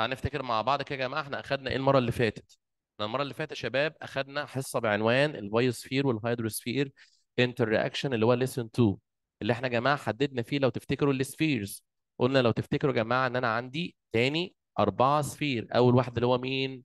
تعال نفتكر مع بعض كده يا جماعه احنا اخدنا ايه المره اللي فاتت احنا المره اللي فاتت يا شباب اخدنا حصه بعنوان البايوسفير والهيدروسفير انتر رياكشن اللي هو ليسن 2 اللي احنا يا جماعه حددنا فيه لو تفتكروا السفيرز قلنا لو تفتكروا يا جماعه ان انا عندي تاني اربعه سفير اول واحد اللي هو مين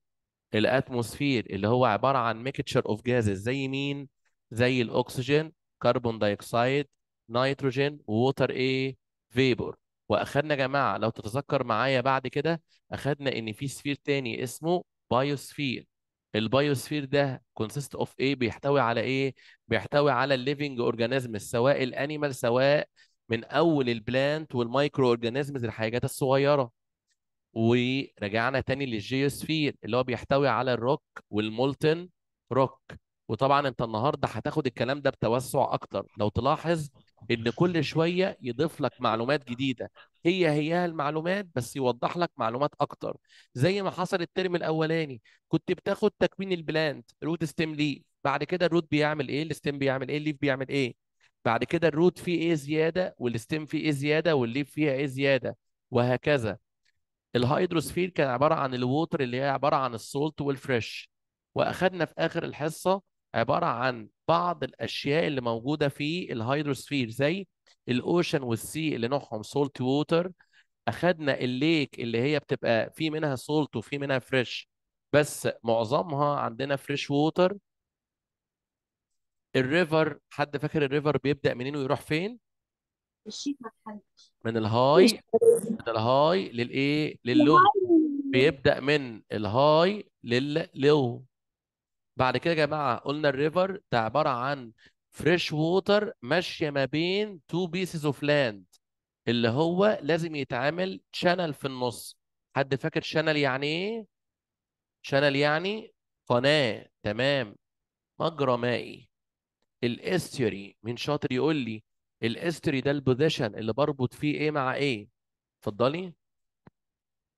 الاتموسفير اللي هو عباره عن ميكتشر اوف جازز زي مين زي الاكسجين كربون دايوكسيد نيتروجين ووتر ايه فيبر واخدنا يا جماعه لو تتذكر معايا بعد كده اخدنا ان في سفير تاني اسمه بايوسفير البايوسفير ده كونسيست اوف ايه بيحتوي على ايه بيحتوي على الليفنج اورجانيزمز سواء الانيمال سواء من اول البلانت والمايكرو اورجانيزمز الحاجات الصغيره ورجعنا تاني للجيوسفير اللي هو بيحتوي على الروك والمولتن روك وطبعا انت النهارده هتاخد الكلام ده بتوسع اكتر لو تلاحظ ان كل شويه يضيف لك معلومات جديده هي هي المعلومات بس يوضح لك معلومات اكتر زي ما حصل الترم الاولاني كنت بتاخد تكوين البلانت روت ستيم لي بعد كده الروت بيعمل ايه الستيم بيعمل ايه الليف بيعمل ايه بعد كده الروت فيه ايه زياده والستيم فيه ايه زياده والليف فيها ايه زياده وهكذا الهيدروسفير كان عباره عن الووتر اللي هي عباره عن السولت والفريش واخدنا في اخر الحصه عباره عن بعض الاشياء اللي موجوده في الهيدروسفير زي الاوشن والسي اللي نوعهم سولت ووتر اخذنا الليك اللي هي بتبقى في منها سولت وفي منها فريش بس معظمها عندنا فريش ووتر الريفر حد فاكر الريفر بيبدا منين ويروح فين؟ ما من الهاي من الهاي للايه؟ للو بيبدا من الهاي لللو بعد كده يا جماعه قلنا الريفر ده عباره عن فريش ووتر ماشيه ما بين تو بيسز اوف لاند اللي هو لازم يتعامل شانل في النص حد فاكر شانل يعني ايه شانل يعني قناه تمام مجرى مائي الاستوري مين شاطر يقول لي الاستوري ده البوزيشن اللي بربط فيه ايه مع ايه اتفضلي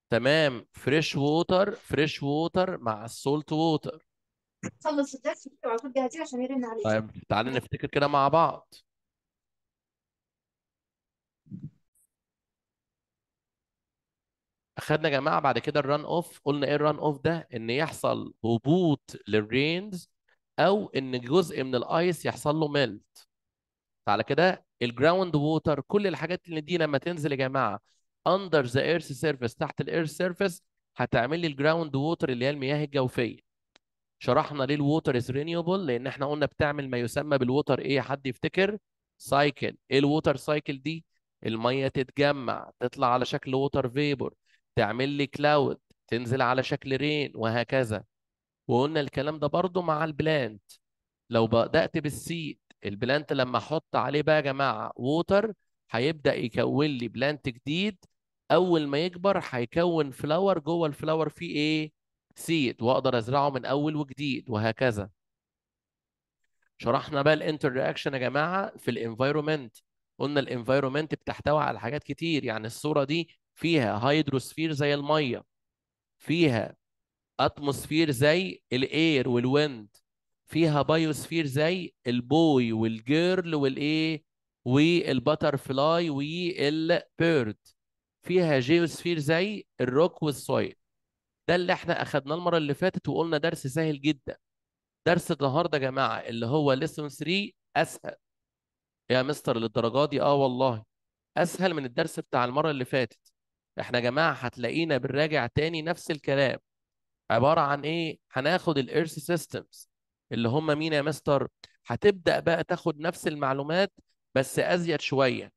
تمام فريش ووتر فريش ووتر مع السولت ووتر خلص الدرس وعلى طول عشان يرن عليك طيب تعالى نفتكر كده مع بعض اخدنا يا جماعه بعد كده الران اوف قلنا ايه الران اوف ده ان يحصل هبوط للرينز او ان جزء من الايس يحصل له ميلت فعلى كده الجراوند ووتر كل الحاجات اللي دي لما تنزل يا جماعه اندر ذا ايرث سيرفيس تحت الايرث سيرفيس هتعمل لي الجراوند ووتر اللي هي المياه الجوفيه شرحنا ليه الووتر از رينيوبل لان احنا قلنا بتعمل ما يسمى بالووتر ايه حد يفتكر سايكل ايه الووتر سايكل دي الميه تتجمع تطلع على شكل ووتر فيبر تعمل لي كلاود تنزل على شكل رين وهكذا وقلنا الكلام ده برضو مع البلانت لو بدات بالسيد البلانت لما احط عليه بقى يا جماعه ووتر هيبدا يكون لي بلانت جديد اول ما يكبر هيكون فلاور جوه الفلاور فيه ايه سيد واقدر ازرعه من اول وجديد وهكذا شرحنا بقى الانتر رياكشن يا جماعه في الانفايرومنت قلنا الانفايرومنت بتحتوي على حاجات كتير يعني الصوره دي فيها هيدروسفير زي الميه فيها اتموسفير زي الاير والويند فيها بايوسفير زي البوي والجيرل والايه والبتر فلاي والبيرد فيها جيوسفير زي الروك والسويل ده اللي احنا اخدناه المره اللي فاتت وقلنا درس سهل جدا درس النهارده يا جماعه اللي هو ليسون 3 اسهل يا مستر للدرجه دي اه والله اسهل من الدرس بتاع المره اللي فاتت احنا يا جماعه هتلاقينا بنراجع تاني نفس الكلام عباره عن ايه هناخد الايرث سيستمز اللي هم مين يا مستر هتبدا بقى تاخد نفس المعلومات بس ازيد شويه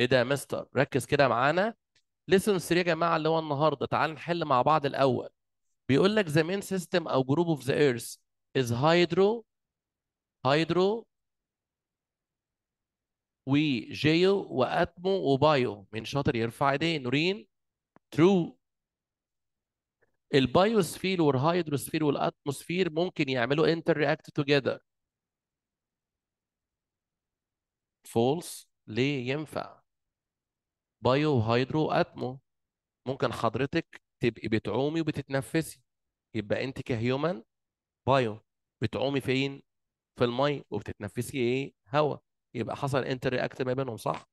ايه ده يا مستر ركز كده معانا ليسون 3 يا جماعه اللي هو النهارده تعال نحل مع بعض الاول بيقول لك ذا مين سيستم او جروب اوف ذا ايرث از هيدرو هيدرو وجيو واتمو وبايو مين شاطر يرفع ايديه نورين ترو البايوسفير والهيدروسفير والاتموسفير ممكن يعملوا انتر رياكت توجذر فولس ليه ينفع بايو هيدرو اتمو ممكن حضرتك تبقي بتعومي وبتتنفسي يبقى انت كهيومن بايو بتعومي فين في المي وبتتنفسي ايه هواء يبقى حصل انتر رياكت ما بينهم صح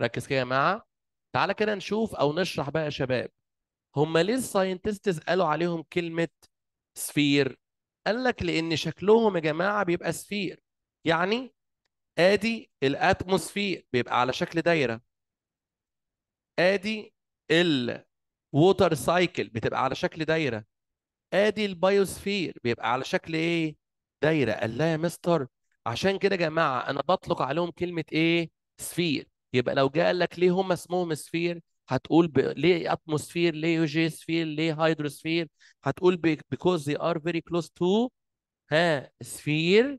ركز كده يا جماعه تعالى كده نشوف او نشرح بقى يا شباب هم ليه الساينتستس قالوا عليهم كلمه سفير قال لك لان شكلهم يا جماعه بيبقى سفير يعني ادي الاتموسفير بيبقى على شكل دايره ادي الووتر سايكل بتبقى على شكل دايره ادي البايوسفير بيبقى على شكل ايه دايره قال لا يا مستر عشان كده يا جماعه انا بطلق عليهم كلمه ايه سفير يبقى لو جه قال لك ليه هم اسمهم سفير هتقول ب... ليه اتموسفير ليه يوجي سفير ليه هيدروسفير هتقول بيكوز ذي ار فيري كلوز تو ها سفير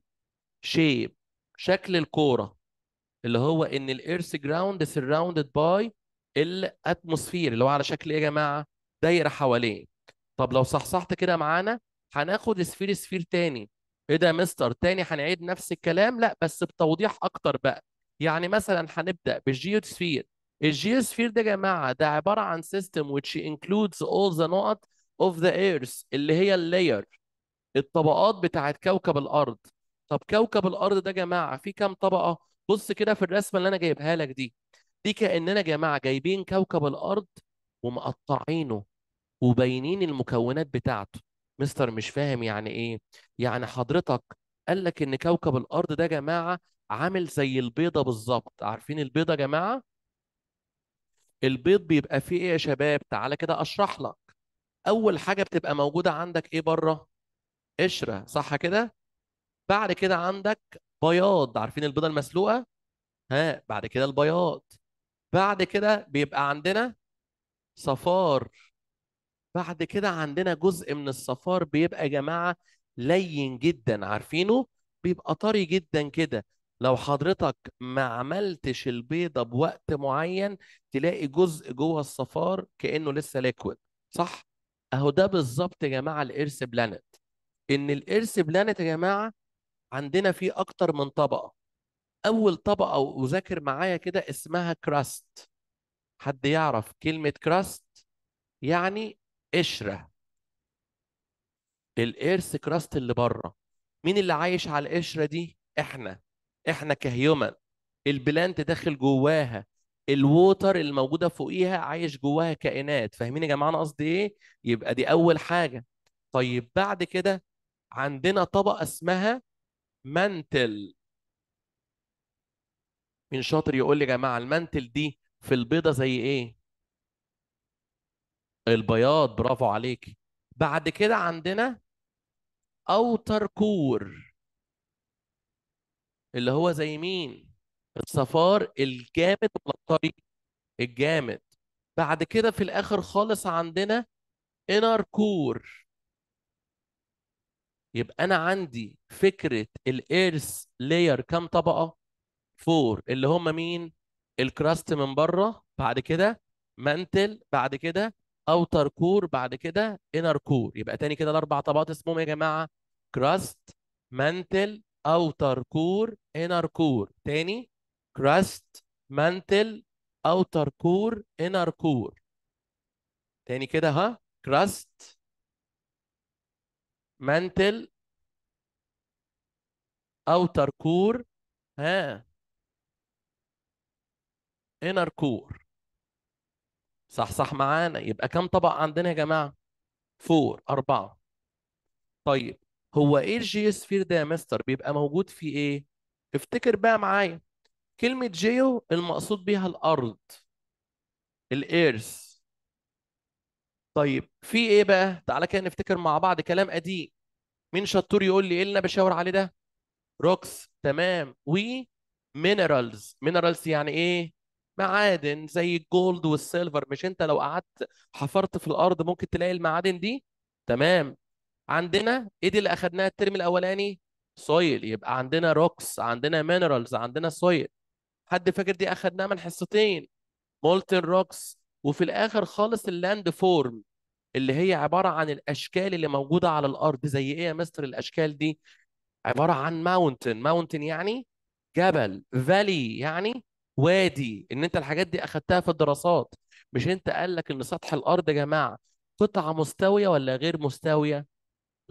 شيب شكل الكوره اللي هو ان الايرث جراوند سراوندد باي الاتموسفير اللي هو على شكل ايه يا جماعه دايره حواليك طب لو صحصحت كده معانا هناخد سفير سفير تاني ايه ده يا مستر تاني هنعيد نفس الكلام لا بس بتوضيح اكتر بقى يعني مثلا هنبدا بالجيوسفير الجيوسفير ده يا جماعه ده عباره عن سيستم which includes all the نقط of the earth اللي هي اللاير الطبقات بتاعت كوكب الارض طب كوكب الارض ده يا جماعه في كام طبقه بص كده في الرسمه اللي انا جايبها لك دي دي كأننا يا جماعة جايبين كوكب الأرض ومقطعينه وباينين المكونات بتاعته مستر مش فاهم يعني إيه يعني حضرتك قال لك إن كوكب الأرض ده يا جماعة عامل زي البيضة بالظبط عارفين البيضة يا جماعة البيض بيبقى فيه إيه يا شباب تعالى كده أشرح لك أول حاجة بتبقى موجودة عندك إيه بره قشرة صح كده بعد كده عندك بياض عارفين البيضة المسلوقة ها بعد كده البياض بعد كده بيبقى عندنا صفار بعد كده عندنا جزء من الصفار بيبقى يا جماعه لين جدا عارفينه بيبقى طري جدا كده لو حضرتك ما عملتش البيضه بوقت معين تلاقي جزء جوه الصفار كانه لسه ليكويد صح اهو ده بالظبط يا جماعه الارث بلانت ان الارث بلانت يا جماعه عندنا فيه اكتر من طبقه اول طبقه وذاكر معايا كده اسمها كراست حد يعرف كلمه كراست يعني قشره الارث كراست اللي بره مين اللي عايش على القشره دي احنا احنا كهيومن البلانت داخل جواها الووتر اللي موجوده فوقيها عايش جواها كائنات فاهمين يا جماعه انا قصدي ايه يبقى دي اول حاجه طيب بعد كده عندنا طبقه اسمها مانتل مين شاطر يقول لي يا جماعه المانتل دي في البيضه زي ايه البياض برافو عليك بعد كده عندنا اوتر كور اللي هو زي مين الصفار الجامد ولا الطري الجامد بعد كده في الاخر خالص عندنا انر كور يبقى انا عندي فكره الايرث لاير كام طبقه فور اللي هم مين الكراست من بره بعد كده مانتل بعد كده اوتر كور بعد كده انر كور يبقى تاني كده الاربع طبقات اسمهم يا جماعه كراست مانتل اوتر كور انر كور تاني كراست مانتل اوتر كور انر كور تاني كده ها كراست مانتل اوتر كور ها انر كور صح صح معانا يبقى كم طبق عندنا يا جماعه فور أربعة طيب هو ايه الجيوسفير سفير ده يا مستر بيبقى موجود في ايه افتكر بقى معايا كلمه جيو المقصود بيها الارض الايرث طيب في ايه بقى تعالى كده نفتكر مع بعض كلام قديم مين شطور يقول لي ايه اللي انا بشاور عليه ده روكس تمام و مينرالز مينرالز يعني ايه معادن زي الجولد والسيلفر مش انت لو قعدت حفرت في الارض ممكن تلاقي المعادن دي تمام عندنا ايه دي اللي اخدناها الترم الاولاني سويل يبقى عندنا روكس عندنا مينرالز عندنا سويل حد فاكر دي اخدناها من حصتين مولتن روكس وفي الاخر خالص اللاند فورم اللي هي عباره عن الاشكال اللي موجوده على الارض زي ايه يا مستر الاشكال دي عباره عن ماونتن ماونتن يعني جبل فالي يعني وادي ان انت الحاجات دي اخدتها في الدراسات مش انت قال لك ان سطح الارض يا جماعه قطعه مستويه ولا غير مستويه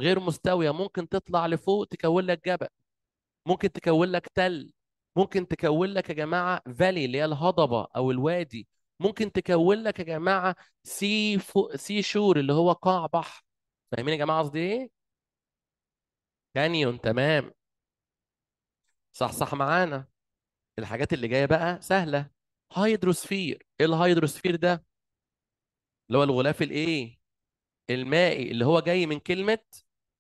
غير مستويه ممكن تطلع لفوق تكون لك جبل ممكن تكون لك تل ممكن تكون لك يا جماعه فالي اللي هي الهضبه او الوادي ممكن تكون لك يا جماعه سي فو... سي شور اللي هو قاع بحر فاهمين يا جماعه قصدي ايه كانيون تمام صح صح معانا الحاجات اللي جايه بقى سهله هيدروسفير ايه الهيدروسفير ده اللي هو الغلاف الايه المائي اللي هو جاي من كلمه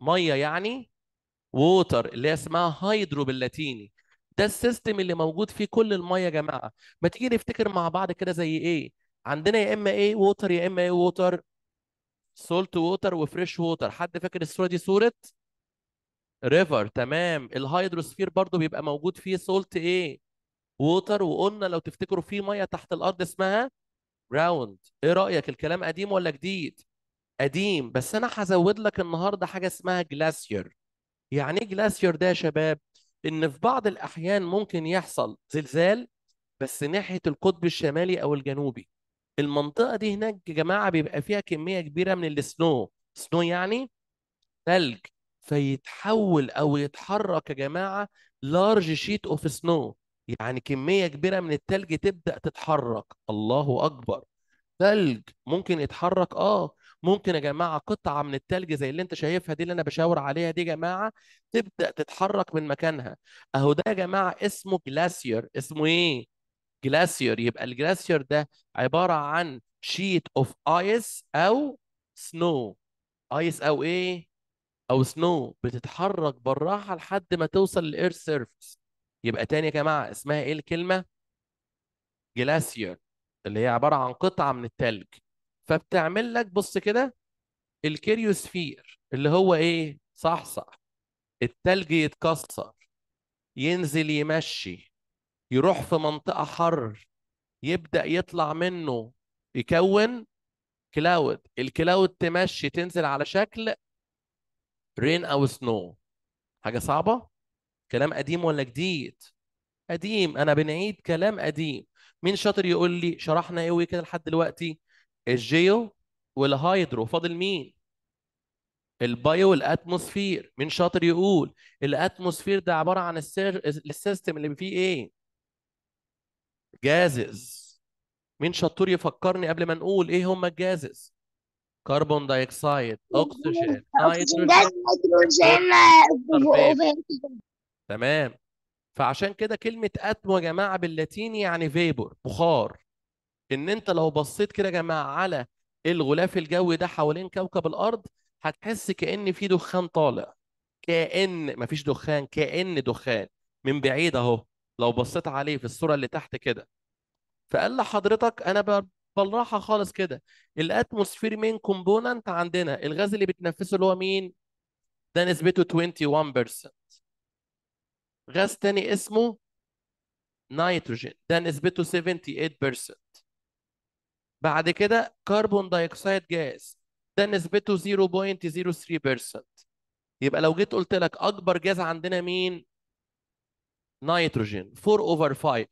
ميه يعني ووتر اللي هي اسمها هيدرو باللاتيني ده السيستم اللي موجود فيه كل الميه يا جماعه ما تيجي نفتكر مع بعض كده زي ايه عندنا يا اما ايه ووتر يا اما ايه ووتر سولت ووتر وفريش ووتر حد فاكر الصوره دي صوره ريفر تمام الهيدروسفير برضو بيبقى موجود فيه سولت ايه ووتر وقلنا لو تفتكروا في ميه تحت الارض اسمها جراوند ايه رايك الكلام قديم ولا جديد قديم بس انا هزود لك النهارده حاجه اسمها جلاسير يعني ايه جلاسير ده يا شباب ان في بعض الاحيان ممكن يحصل زلزال بس ناحيه القطب الشمالي او الجنوبي المنطقه دي هناك يا جماعه بيبقى فيها كميه كبيره من السنو سنو يعني ثلج فيتحول او يتحرك يا جماعه لارج شيت اوف سنو يعني كمية كبيرة من التلج تبدأ تتحرك الله أكبر تلج ممكن يتحرك اه ممكن يا جماعه قطعه من التلج زي اللي انت شايفها دي اللي انا بشاور عليها دي يا جماعه تبدا تتحرك من مكانها اهو ده يا جماعه اسمه جلاسير اسمه ايه جلاسير يبقى الجلاسير ده عباره عن شيت اوف ايس او سنو ايس او ايه او سنو بتتحرك بالراحه لحد ما توصل للاير سيرفيس يبقى تاني يا جماعه اسمها ايه الكلمه جلاسير اللي هي عباره عن قطعه من التلج فبتعمل لك بص كده الكريوسفير اللي هو ايه صحصح التلج يتكسر ينزل يمشي يروح في منطقه حر يبدا يطلع منه يكون كلاود الكلاود تمشي تنزل على شكل رين او سنو حاجه صعبه كلام قديم ولا جديد قديم انا بنعيد كلام قديم مين شاطر يقول لي شرحنا ايه وكده كده لحد دلوقتي الجيو والهايدرو فاضل مين البايو والاتموسفير مين شاطر يقول الاتموسفير ده عباره عن السير... السيستم اللي فيه ايه جازز مين شطور يفكرني قبل ما نقول ايه هم الجازز كربون دايكسايد اكسجين نيتروجين تمام فعشان كده كلمة أتمو يا جماعة باللاتيني يعني فيبر بخار إن أنت لو بصيت كده يا جماعة على الغلاف الجوي ده حوالين كوكب الأرض هتحس كأن في دخان طالع كأن مفيش دخان كأن دخان من بعيد أهو لو بصيت عليه في الصورة اللي تحت كده فقال لحضرتك أنا بالراحة خالص كده الأتموسفير مين كومبوننت عندنا الغاز اللي بتنفسه اللي هو مين؟ ده نسبته 21% غاز تاني اسمه نيتروجين ده نسبته 78% بعد كده كربون دايكسيد جاز ده نسبته 0.03% يبقى لو جيت قلت لك اكبر جاز عندنا مين نيتروجين 4 اوفر 5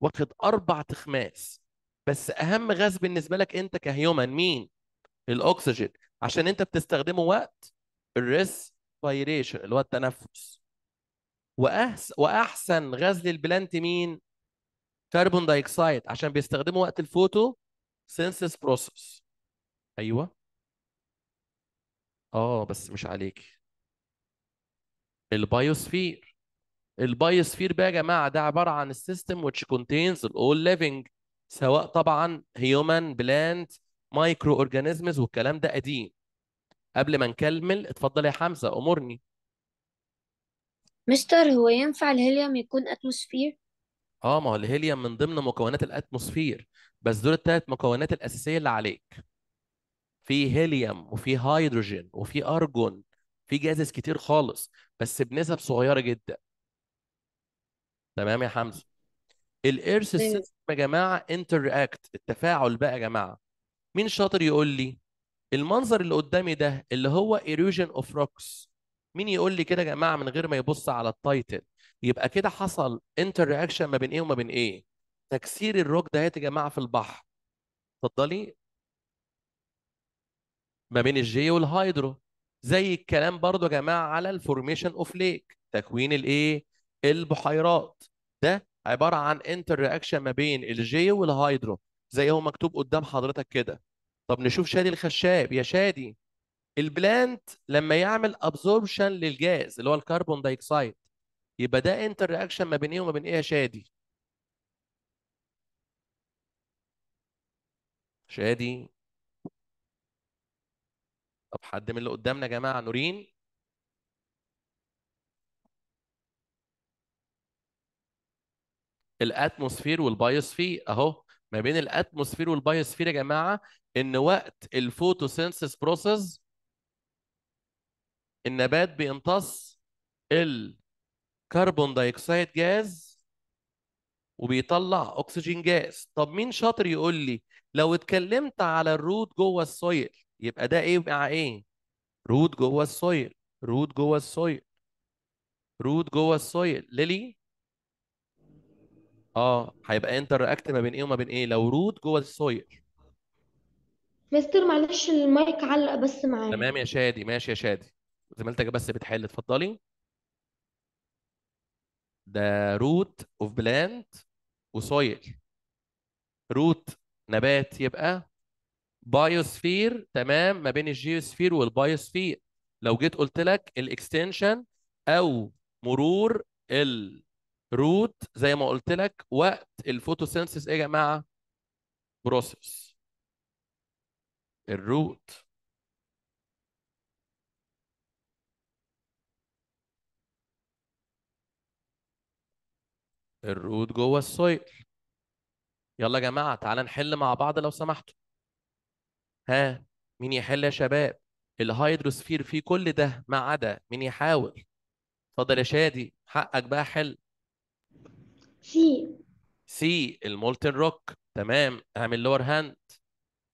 واخد اربع تخماس بس اهم غاز بالنسبه لك انت كهيومن مين الاكسجين عشان انت بتستخدمه وقت الريسبيريشن اللي هو التنفس وأحس... واحسن غزل البلانت مين كربون دايكسايد عشان بيستخدموا وقت الفوتو سينسس بروسس ايوه اه بس مش عليك البايوسفير البايوسفير بقى يا جماعه ده عباره عن السيستم which contains all living سواء طبعا هيومن بلانت مايكرو اورجانيزمز والكلام ده قديم قبل ما نكمل اتفضل يا حمزه امرني مستر هو ينفع الهيليوم يكون اتموسفير اه ما هو الهيليوم من ضمن مكونات الاتموسفير بس دول الثلاث مكونات الاساسيه اللي عليك في هيليوم وفي هيدروجين وفي ارجون في جازز كتير خالص بس بنسب صغيره جدا تمام يا حمزه الايرث سيستم يا جماعه انتر رياكت التفاعل بقى يا جماعه مين شاطر يقول لي المنظر اللي قدامي ده اللي هو ايروجن اوف روكس مين يقول لي كده يا جماعه من غير ما يبص على التايتل يبقى كده حصل انتر رياكشن ما بين ايه وما بين ايه تكسير الروك ده يا جماعه في البحر اتفضلي ما بين الجي والهايدرو زي الكلام برضو يا جماعه على الفورميشن اوف ليك تكوين الايه البحيرات ده عباره عن انتر رياكشن ما بين الجي والهايدرو زي هو مكتوب قدام حضرتك كده طب نشوف شادي الخشاب يا شادي البلانت لما يعمل ابزوربشن للجاز اللي هو الكربون دايكسايد يبقى ده انتر رياكشن ما بين ايه وما بين ايه يا شادي شادي طب حد من اللي قدامنا يا جماعه نورين الاتموسفير والبايوسفير اهو ما بين الاتموسفير والبايوسفير يا جماعه ان وقت الفوتوسينثيس بروسيس النبات بيمتص الكربون دايوكسيد جاز وبيطلع اكسجين جاز طب مين شاطر يقول لي لو اتكلمت على الروت جوه السويل يبقى ده ايه مع ايه روت جوه السويل روت جوه السويل روت جوه السويل ليلي اه هيبقى انتر اكت ما بين ايه وما بين ايه لو روت جوه السويل مستر معلش المايك علق بس معايا تمام يا شادي ماشي يا شادي زميلتك بس بتحل اتفضلي ده روت اوف بلانت وسويل روت نبات يبقى بايوسفير تمام ما بين الجيوسفير والبايوسفير لو جيت قلت لك الاكستنشن او مرور الروت زي ما قلت لك وقت الفوتوسينثس ايه يا جماعه بروسس الروت الروت جوه السويل يلا يا جماعه تعالى نحل مع بعض لو سمحتوا ها مين يحل يا شباب الهيدروسفير فيه كل ده ما عدا مين يحاول اتفضل يا شادي حقك بقى حل سي سي المولتن روك تمام اعمل لور هاند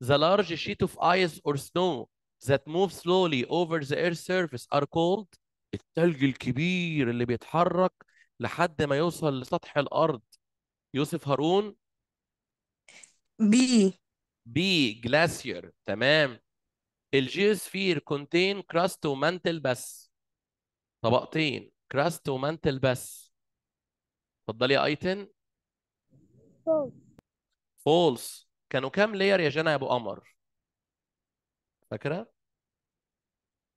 The large sheet of ice or snow that موف slowly over the air surface are كولد التلج الكبير اللي بيتحرك لحد ما يوصل لسطح الأرض يوسف هارون بي بي جلاسير تمام الجيوسفير كونتين كراست ومانتل بس طبقتين كراست ومانتل بس اتفضلي يا ايتن فولس كانوا كام لاير يا جنى يا ابو قمر فاكره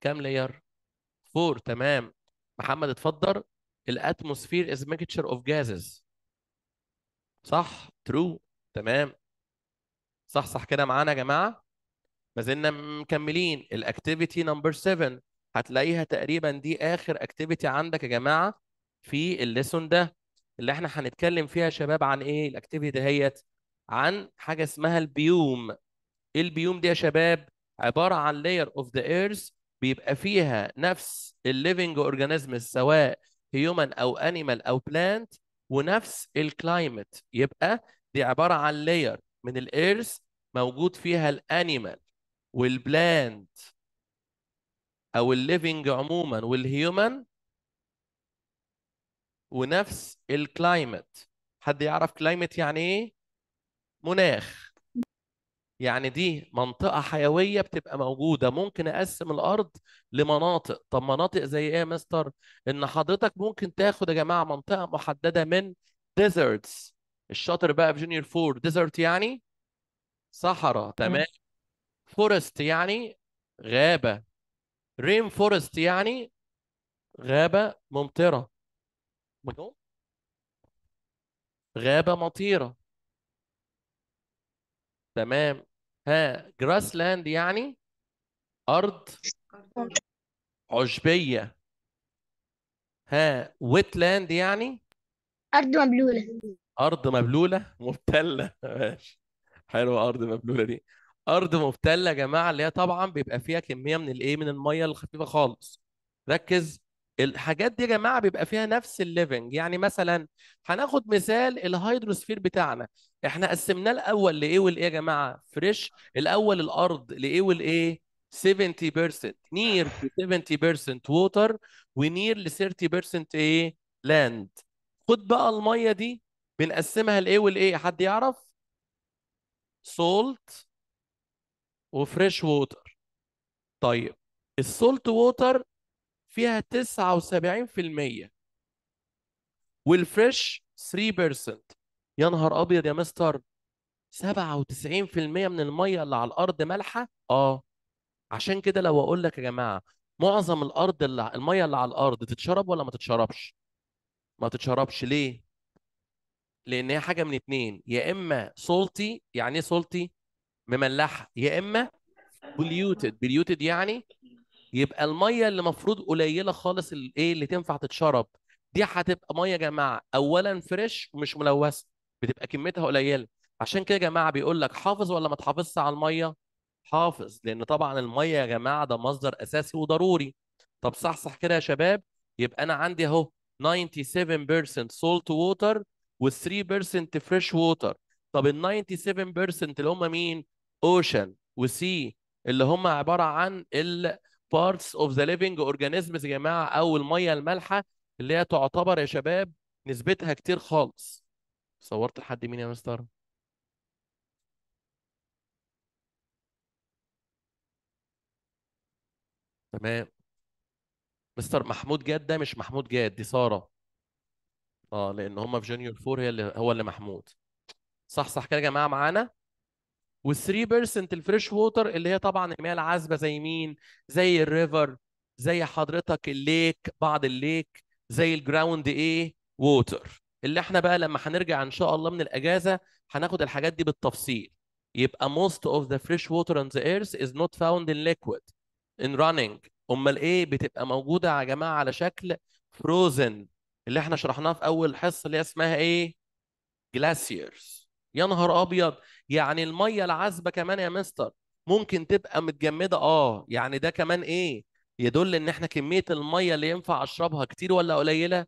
كام لاير فور تمام محمد اتفضل الاتموسفير از ميكتشر اوف جازز صح ترو تمام صح صح كده معانا يا جماعه ما زلنا مكملين الاكتيفيتي نمبر 7 هتلاقيها تقريبا دي اخر اكتيفيتي عندك يا جماعه في الليسون ده اللي احنا هنتكلم فيها يا شباب عن ايه الاكتيفيتي دهيت عن حاجه اسمها البيوم إيه البيوم دي يا شباب عباره عن لاير اوف ذا ايرث بيبقى فيها نفس الليفنج اورجانيزمز سواء هيومن او انيمال او بلانت ونفس الكلايمت يبقى دي عباره عن لاير من الايرث موجود فيها الانيمال والبلانت او الليفنج عموما والهيومن ونفس الكلايمت حد يعرف كلايمت يعني ايه مناخ يعني دي منطقة حيوية بتبقى موجودة ممكن أقسم الأرض لمناطق طب مناطق زي إيه يا مستر؟ إن حضرتك ممكن تاخد يا جماعة منطقة محددة من ديزرتس الشاطر بقى في جونيور فور ديزرت يعني صحراء تمام فورست يعني غابة رين فورست يعني غابة ممطرة غابة مطيرة تمام ها جراس لاند يعني أرض عشبية ها لاند يعني أرض مبلولة أرض مبلولة مبتلة ماشي حلوة أرض مبلولة دي أرض مبتلة يا جماعة اللي هي طبعا بيبقى فيها كمية من الإيه من المية الخفيفة خالص ركز الحاجات دي يا جماعه بيبقى فيها نفس الليفنج يعني مثلا هناخد مثال الهيدروسفير بتاعنا احنا قسمناه الاول لايه والايه يا جماعه فريش الاول الارض لايه والايه 70% نير 70% ووتر ونير ل 30% ايه لاند خد بقى الميه دي بنقسمها لايه والايه حد يعرف سولت وفريش ووتر طيب السولت ووتر فيها 79% والفريش 3% يا نهار ابيض يا مستر 97% من الميه اللي على الارض مالحه اه عشان كده لو اقول لك يا جماعه معظم الارض اللي الميه اللي على الارض تتشرب ولا ما تتشربش ما تتشربش ليه لان هي حاجه من اتنين يا اما سولتي يعني ايه سولتي مملحه يا اما بوليوتد بوليوتد يعني يبقى الميه اللي المفروض قليله خالص الايه اللي تنفع تتشرب دي هتبقى ميه يا جماعه اولا فريش ومش ملوثه بتبقى كميتها قليله عشان كده يا جماعه بيقول لك حافظ ولا ما تحافظش على الميه حافظ لان طبعا الميه يا جماعه ده مصدر اساسي وضروري طب صحصح كده يا شباب يبقى انا عندي اهو 97% سولت ووتر و3% فريش ووتر طب ال 97% اللي هم مين اوشن وسي اللي هم عباره عن ال بارتس اوف ذا ليفنج اورجانيزمز يا جماعه او الميه المالحه اللي هي تعتبر يا شباب نسبتها كتير خالص صورت لحد مين يا مستر تمام مستر محمود جاد ده مش محمود جاد دي ساره اه لان هم في جونيور فور هي اللي هو اللي محمود صح صح كده يا جماعه معانا وال 3% الفريش ووتر اللي هي طبعا المياه العذبه زي مين؟ زي الريفر زي حضرتك الليك بعض الليك زي الجراوند ايه؟ ووتر اللي احنا بقى لما هنرجع ان شاء الله من الاجازه هناخد الحاجات دي بالتفصيل يبقى most of the fresh water on the earth is not found in liquid in running امال ايه بتبقى موجوده يا جماعه على شكل frozen اللي احنا شرحناها في اول حصه اللي اسمها ايه glaciers يا نهار ابيض يعني الميه العذبه كمان يا مستر ممكن تبقى متجمده اه يعني ده كمان ايه يدل ان احنا كميه الميه اللي ينفع اشربها كتير ولا قليله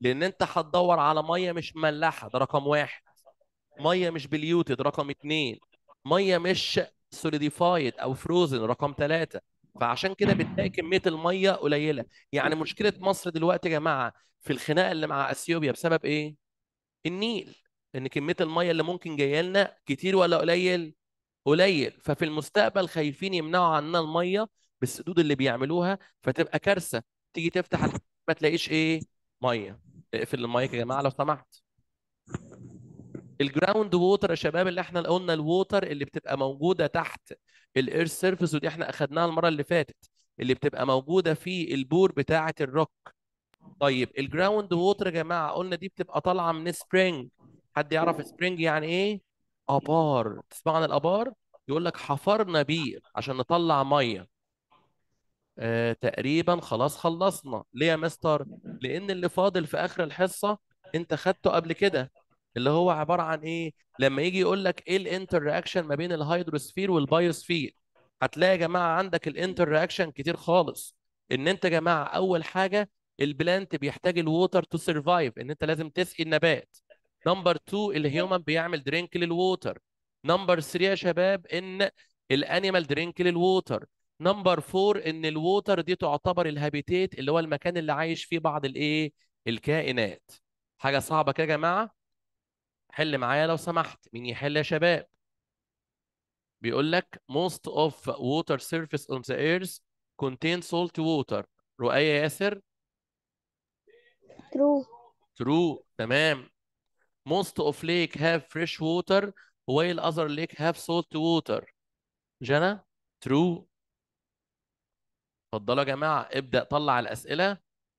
لان انت هتدور على ميه مش مملحه ده رقم واحد ميه مش بليوتد رقم اتنين ميه مش سوليديفايد او فروزن رقم ثلاثه فعشان كده بتلاقي كميه الميه قليله يعني مشكله مصر دلوقتي يا جماعه في الخناقه اللي مع اثيوبيا بسبب ايه النيل ان كميه الميه اللي ممكن جايه لنا كتير ولا قليل قليل ففي المستقبل خايفين يمنعوا عنا الميه بالسدود اللي بيعملوها فتبقى كارثه تيجي تفتح ما تلاقيش ايه ميه اقفل المايك يا جماعه لو سمحت الجراوند ووتر يا شباب اللي احنا قلنا الووتر اللي بتبقى موجوده تحت الاير سيرفيس ودي احنا اخدناها المره اللي فاتت اللي بتبقى موجوده في البور بتاعه الروك طيب الجراوند ووتر يا جماعه قلنا دي بتبقى طالعه من سبرينج حد يعرف سبرينج يعني ايه ابار تسمع عن الابار يقول لك حفرنا بير عشان نطلع ميه آه تقريبا خلاص خلصنا ليه يا مستر لان اللي فاضل في اخر الحصه انت خدته قبل كده اللي هو عباره عن ايه لما يجي يقول لك ايه الانتر رياكشن ما بين الهيدروسفير والبايوسفير هتلاقي يا جماعه عندك الانتر رياكشن كتير خالص ان انت يا جماعه اول حاجه البلانت بيحتاج الووتر تو سرفايف ان انت لازم تسقي النبات نمبر 2 الهيومن بيعمل درينك للووتر نمبر 3 يا شباب ان الانيمال درينك للووتر نمبر 4 ان الووتر دي تعتبر الهابيتيت اللي هو المكان اللي عايش فيه بعض الايه الكائنات حاجه صعبه كده يا جماعه حل معايا لو سمحت مين يحل يا شباب بيقول لك most of water surface on the earth contain salt water رؤية ياسر true true تمام most of lake have fresh water while other lake have salt water جنى true اتفضلوا يا جماعه ابدا طلع الاسئله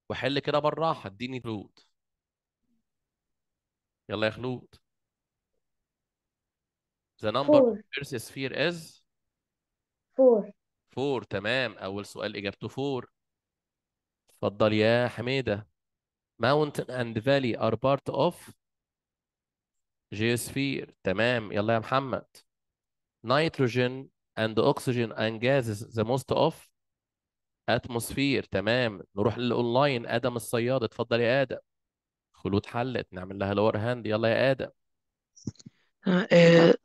وحل كده بالراحه اديني خلود يلا يا خلود The number four. of Earth sphere is four four تمام أول سؤال إجابته four اتفضل يا حميدة Mountain and valley are part of geosphere تمام يلا يا محمد nitrogen and oxygen and gases the most of atmosphere تمام نروح للاونلاين ادم الصياد اتفضل يا ادم خلود حلت نعمل لها لور هاند يلا يا ادم uh, آه، 97%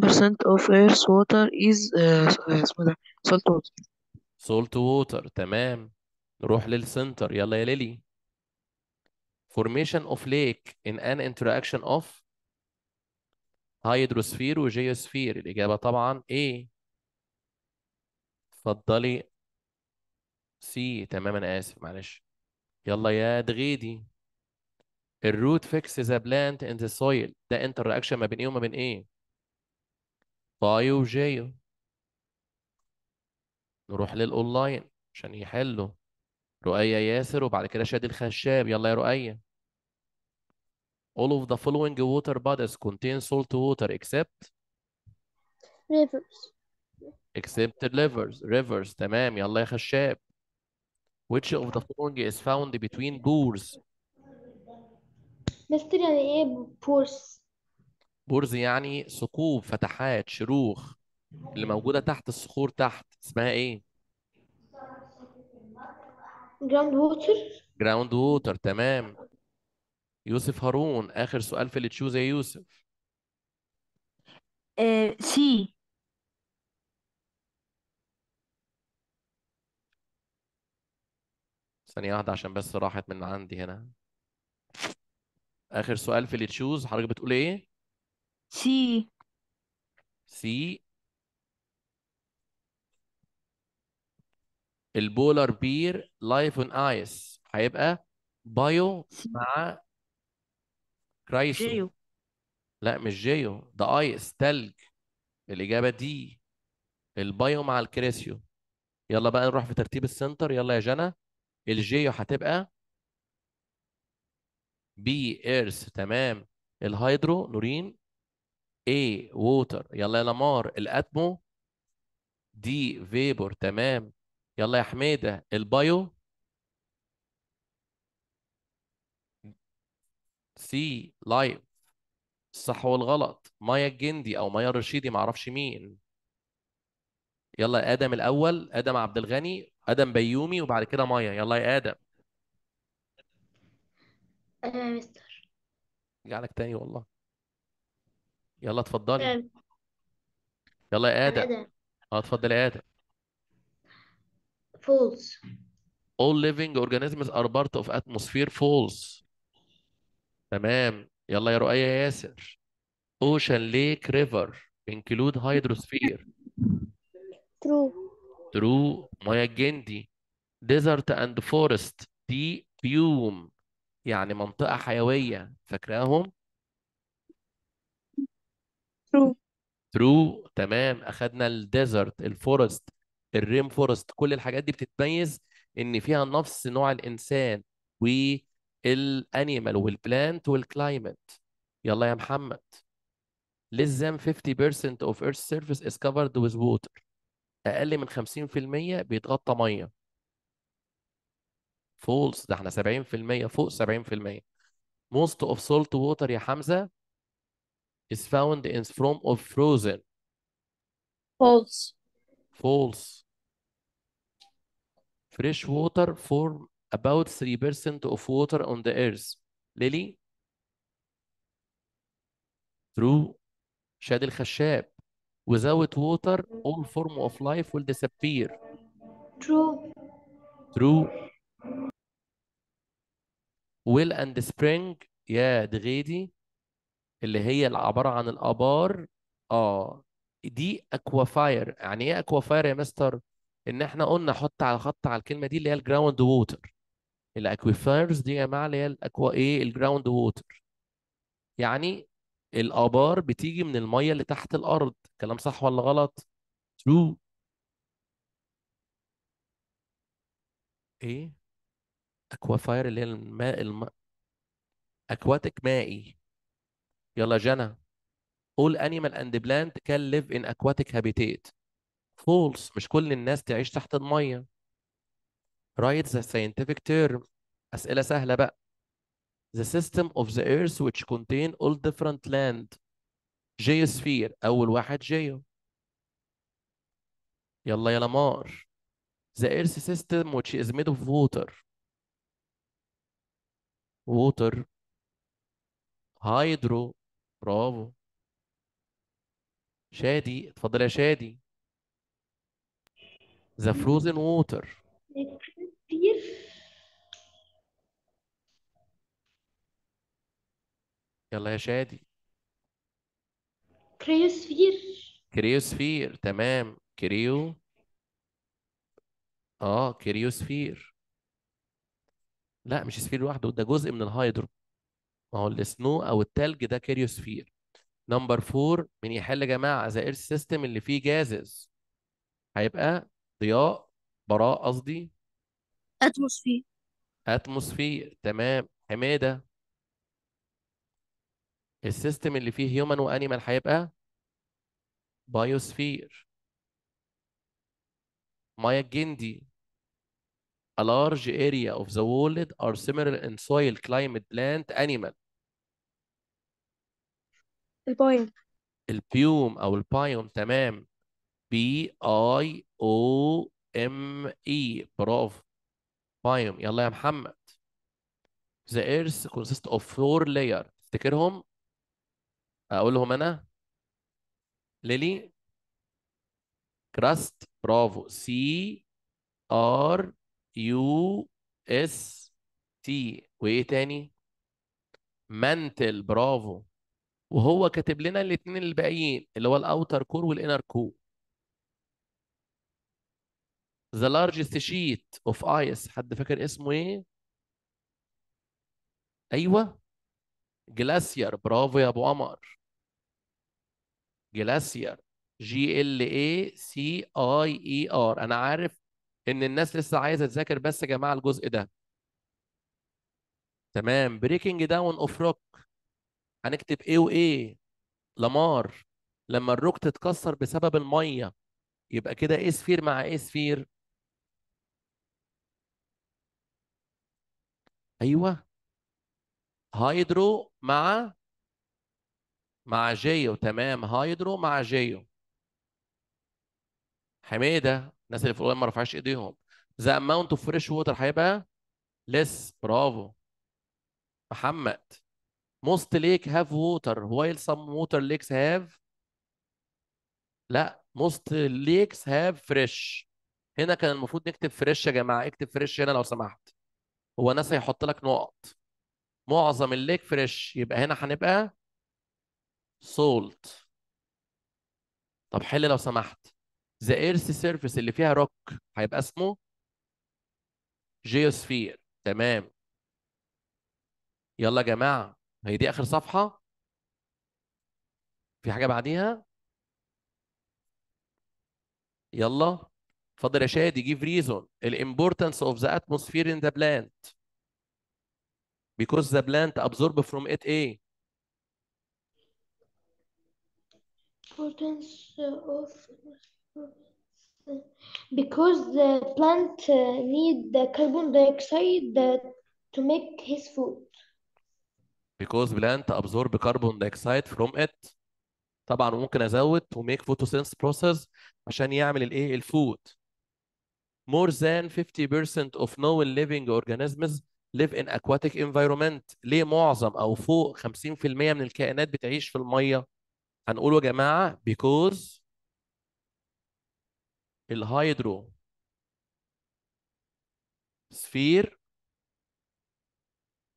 آه، of earth's water is uh, salt water salt water تمام نروح للسنتر يلا يا ليلي formation of lake in an interaction of hydrosphere وجيوسفير الإجابة طبعا A اتفضلي سي تمام أنا آسف معلش يلا يا دغيدي الروت فيكس ذا بلانت ان ذا سويل ده انتراكشن ما بين ايه وما بين ايه؟ بايو وجيو نروح للاونلاين عشان يحلوا رؤية ياسر وبعد كده شادي الخشاب يلا يا رؤية All of the following water bodies contain salt water except rivers. Except rivers, rivers. تمام يلا يا خشاب. Which of the following is found between pores? مستر يعني ايه pores؟ بورز يعني ثقوب فتحات شروخ اللي موجودة تحت الصخور تحت اسمها ايه؟ جراوند ووتر جراوند ووتر تمام يوسف هارون آخر سؤال في التشوز يا يوسف سي آه، ثانية واحدة عشان بس راحت من عندي هنا آخر سؤال في التشوز حضرتك بتقول إيه؟ سي سي البولار بير لايف اون ايس هيبقى بايو مع كرايسو جيو لا مش جيو ده ايس تلج الاجابه دي البايو مع الكريسيو يلا بقى نروح في ترتيب السنتر يلا يا جنى الجيو هتبقى بي ايرث تمام الهيدرو نورين اي ووتر يلا يا لمار الاتمو دي فيبور تمام يلا يا حميده البايو في لايف الصح والغلط مايا الجندي او مايا الرشيدي معرفش مين يلا يا ادم الاول ادم عبد الغني ادم بيومي وبعد كده مايا يلا يا ادم انا آه، يا مستر جعلك تاني والله يلا اتفضلي آه. يلا يا ادم أدم اه اتفضلي يا ادم فولز All living organisms are part of atmosphere false تمام يلا يا رؤية ياسر اوشن ليك ريفر انكلود هيدروسفير ترو ترو ميا الجندي ديزرت اند فورست دي بيوم يعني منطقة حيوية فاكراهم؟ ترو ترو تمام اخدنا الديزرت الفورست الريم فورست كل الحاجات دي بتتميز ان فيها نفس نوع الانسان و الانيمال والبلانت والكلايمت يلا يا محمد less than 50% of earth surface is covered with water اقل من 50% بيتغطى ميه فولس ده احنا 70% فوق 70% most of salt water يا حمزه is found in from of frozen false false fresh water form about 3% of water on the earth. Lily? True. شاد الخشاب. Without water, all form of life will disappear. True. True. Will and spring. يا دغيدي اللي هي عبارة عن الآبار. آه دي اكوافاير يعني ايه اكوافاير يا مستر ان احنا قلنا حط على خط على الكلمه دي اللي هي الجراوند ووتر الاكويفيرز دي يا جماعه اللي هي الاكوا ايه الجراوند ووتر يعني الابار بتيجي من الميه اللي تحت الارض كلام صح ولا غلط ترو ايه اكوافاير اللي هي الماء الم... اكواتيك مائي يلا جنى all animal and plant can live in aquatic habitat false مش كل الناس تعيش تحت الميه Write the scientific term أسئلة سهلة بقى The system of the earth which contain all different land geosphere أول واحد جيو يلا يا لمار The earth system which is made of water water hydro برافو شادي اتفضل يا شادي The frozen water يلا يا شادي كريوسفير كريوسفير تمام كريو اه كريوسفير لا مش سفير لوحده ده جزء من الهايدرو ما هو السنو او التلج ده كريوسفير نمبر فور من يحل يا جماعة ذا ايرث سيستم اللي فيه جازز هيبقى ضياء براء قصدي اتموسفير اتموسفير تمام حماده السيستم اللي فيه هيومن وانيمال هيبقى بايوسفير مايا جندي A large area of the world are similar in soil, climate, plant, animal. البيوم البيوم أو البايوم تمام بي اي او ام اي برافو بايوم يلا يا محمد The earth consists of four layers تفتكرهم اقول لهم انا ليلي كراست برافو سي ار يو اس تي وايه تاني منتل برافو وهو كاتب لنا الاثنين الباقيين اللي هو الاوتر كور والانر كور the largest sheet of ice حد فاكر اسمه ايه ايوه جلاسير برافو يا ابو قمر جلاسير جي ال اي سي اي اي ار انا عارف ان الناس لسه عايزه تذاكر بس يا جماعه الجزء ده تمام بريكنج داون اوف روك هنكتب ايه وايه لمار لما الروك تتكسر بسبب الميه يبقى كده ايه سفير مع ايه سفير ايوه هيدرو مع مع جيو تمام هايدرو مع جيو حميده الناس اللي في الاول ما رفعش ايديهم ذا اماونت اوف فريش ووتر هيبقى لس برافو محمد most ليك have water while some water lakes have لا most lakes have fresh هنا كان المفروض نكتب فريش يا جماعه اكتب فريش هنا لو سمحت هو ناس هيحط لك نقط معظم الليك فريش يبقى هنا هنبقى سولت طب حل لو سمحت ذا ايرث سيرفيس اللي فيها روك هيبقى اسمه جيوسفير تمام يلا يا جماعه هي دي اخر صفحه في حاجه بعديها يلا اتفضل يا شادي جيف ريزون importance اوف ذا اتموسفير ان ذا بلانت because the plant absorb from it ايه of because the plant need the carbon dioxide to make his food. Because plant absorb carbon dioxide from it. طبعا ممكن ازود to make photosynthesis process عشان يعمل الايه الفود. More than 50% of known living organisms live in aquatic environment. ليه معظم او فوق 50% من الكائنات بتعيش في الميه؟ هنقوله يا جماعه because الهايدرو سفير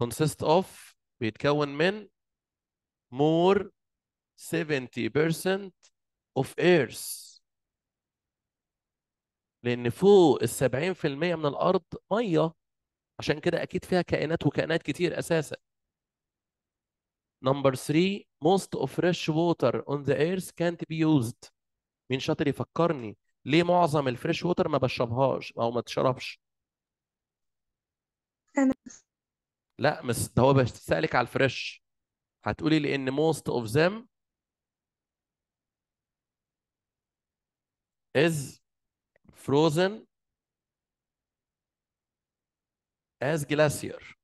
consist of بيتكون من more 70% of earth لان فوق ال 70% من الارض ميه عشان كده اكيد فيها كائنات وكائنات كتير اساسا Number three, most of fresh water on the earth can't be used. مين شاطر يفكرني ليه معظم الفريش ووتر ما بشربهاش او ما تشربش؟ أنا لا مس ده هو بيسألك على الفريش هتقولي لأن most of them is frozen as glacier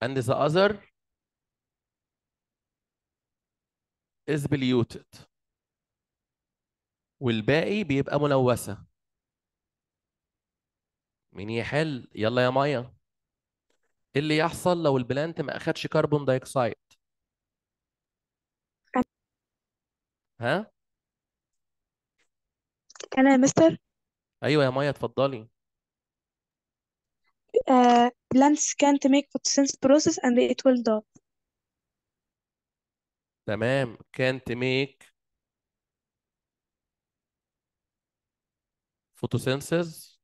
and the other is polluted والباقي بيبقى ملوثة مين يحل يلا يا مايا ايه اللي يحصل لو البلانت ما اخدش كربون دايوكسيد ها انا يا مستر ايوه يا مايا اتفضلي آه، plants can't make photosynthesis process and it will die. تمام can't make photosynthesis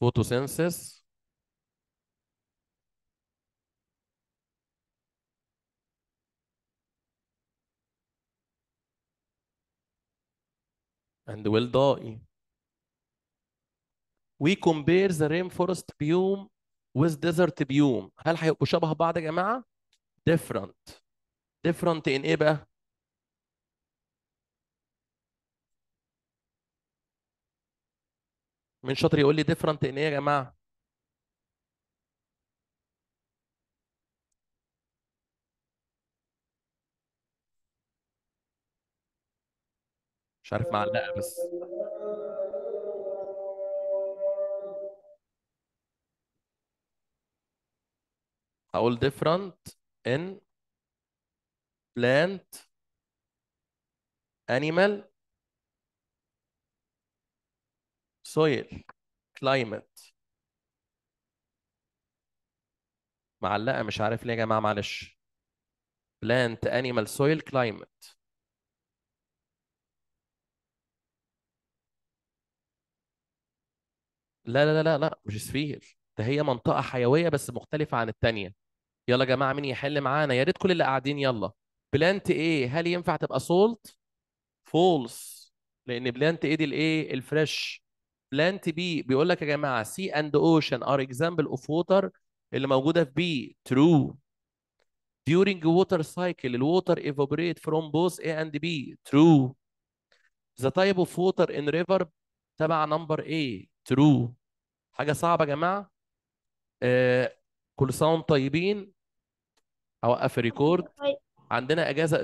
photosynthesis and will die. We compare the rainforest biome with desert biome. هل هيبقوا شبه بعض يا جماعة؟ different. different in ايه بقى؟ من شاطر يقول لي different in ايه يا جماعة؟ مش عارف معلقة بس هقول different in plant animal soil climate معلقة مش عارف ليه يا جماعة معلش plant animal soil climate لا لا لا لا مش سفير ده هي منطقة حيوية بس مختلفة عن التانية يلا يا جماعة مين يحل معانا يا ريت كل اللي قاعدين يلا بلانت ايه هل ينفع تبقى سولت فولس لان بلانت ايه دي الايه الفريش بلانت بي بيقول لك يا جماعة سي اند اوشن ار اكزامبل اوف ووتر اللي موجودة في بي ترو during water cycle الووتر evaporate from both A and B true the type of water in river تبع نمبر A ترو حاجه صعبه يا جماعه آه كل سنه طيبين اوقف الريكورد طيب. عندنا اجازه